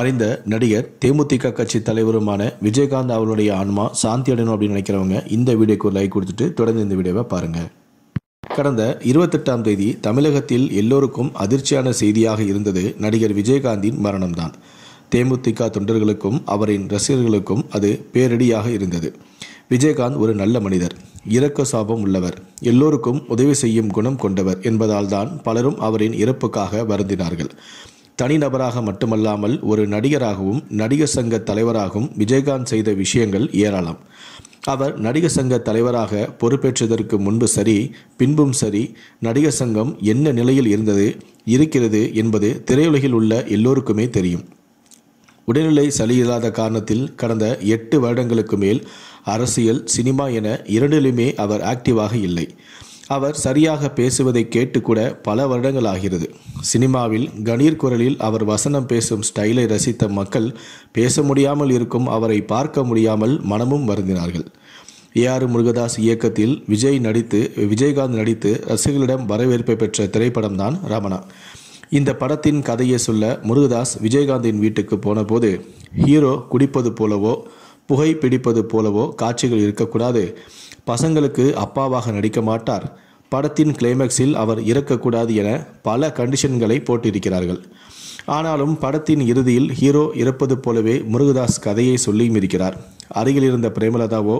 மறைந்த நடிகர் தேமுதிக கட்சி தலைவருமான விஜயகாந்த் அவருடைய ஆன்மா சாந்தி அடையணும் அப்படின்னு நினைக்கிறவங்க இந்த வீடியோக்கு ஒரு லைக் கொடுத்துட்டு தொடர்ந்து இந்த வீடியோவை பாருங்கள் கடந்த இருபத்தெட்டாம் தேதி தமிழகத்தில் எல்லோருக்கும் அதிர்ச்சியான செய்தியாக இருந்தது நடிகர் விஜயகாந்தின் மரணம்தான் தேமுதிக தொண்டர்களுக்கும் அவரின் ரசிகர்களுக்கும் அது பேரடியாக இருந்தது விஜயகாந்த் ஒரு நல்ல மனிதர் இரக்க சாபம் உள்ளவர் எல்லோருக்கும் உதவி செய்யும் குணம் கொண்டவர் என்பதால் தான் பலரும் அவரின் இறப்புக்காக வருந்தினார்கள் தனிநபராக மட்டுமல்லாமல் ஒரு நடிகராகவும் நடிகர் சங்க தலைவராகவும் விஜயகாந்த் செய்த விஷயங்கள் ஏராளம் அவர் நடிகர் சங்க தலைவராக பொறுப்பேற்றதற்கு முன்பு சரி பின்பும் சரி நடிகர் சங்கம் என்ன நிலையில் இருந்தது இருக்கிறது என்பது திரையுலகில் உள்ள எல்லோருக்குமே தெரியும் உடல்நிலை சரியில்லாத காரணத்தில் கடந்த எட்டு வருடங்களுக்கு மேல் அரசியல் சினிமா என இரண்டிலுமே அவர் ஆக்டிவாக இல்லை அவர் சரியாக பேசுவதை கேட்டுக்கூட பல வருடங்கள் ஆகிறது சினிமாவில் கணீர் குரலில் அவர் வசனம் பேசும் ஸ்டைலை ரசித்த மக்கள் பேச முடியாமல் இருக்கும் அவரை பார்க்க முடியாமல் மனமும் வருந்தினார்கள் ஏ ஆர் முருகதாஸ் இயக்கத்தில் விஜய் நடித்து விஜயகாந்த் நடித்து ரசிகர்களிடம் வரவேற்பை பெற்ற திரைப்படம்தான் ரமணா இந்த படத்தின் கதையை சொல்ல முருகதாஸ் விஜயகாந்தின் வீட்டுக்கு போனபோது ஹீரோ குடிப்பது போலவோ புகை பிடிப்பது போலவோ காட்சிகள் இருக்கக்கூடாது பசங்களுக்கு அப்பாவாக நடிக்க மாட்டார் படத்தின் கிளைமேக்ஸில் அவர் இறக்கக்கூடாது என பல கண்டிஷன்களை போட்டிருக்கிறார்கள் ஆனாலும் படத்தின் இறுதியில் ஹீரோ இறப்பது போலவே முருகதாஸ் கதையை சொல்லியும் இருக்கிறார் அருகில் இருந்த பிரேமலதாவோ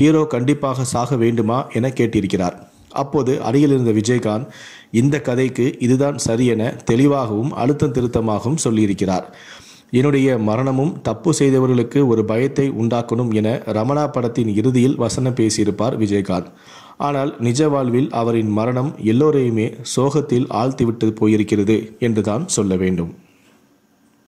ஹீரோ கண்டிப்பாக சாக வேண்டுமா என கேட்டிருக்கிறார் அப்போது அருகில் இருந்த விஜயகாந்த் இந்த கதைக்கு இதுதான் சரி என தெளிவாகவும் அழுத்தம் திருத்தமாகவும் சொல்லியிருக்கிறார் என்னுடைய மரணமும் தப்பு செய்தவர்களுக்கு ஒரு பயத்தை உண்டாக்கணும் என ரமணா படத்தின் இறுதியில் வசனம் பேசியிருப்பார் விஜயகாந்த் ஆனால் நிஜ வாழ்வில் அவரின் மரணம் எல்லோரையுமே சோகத்தில் ஆழ்த்திவிட்டு போயிருக்கிறது என்றுதான் சொல்ல வேண்டும்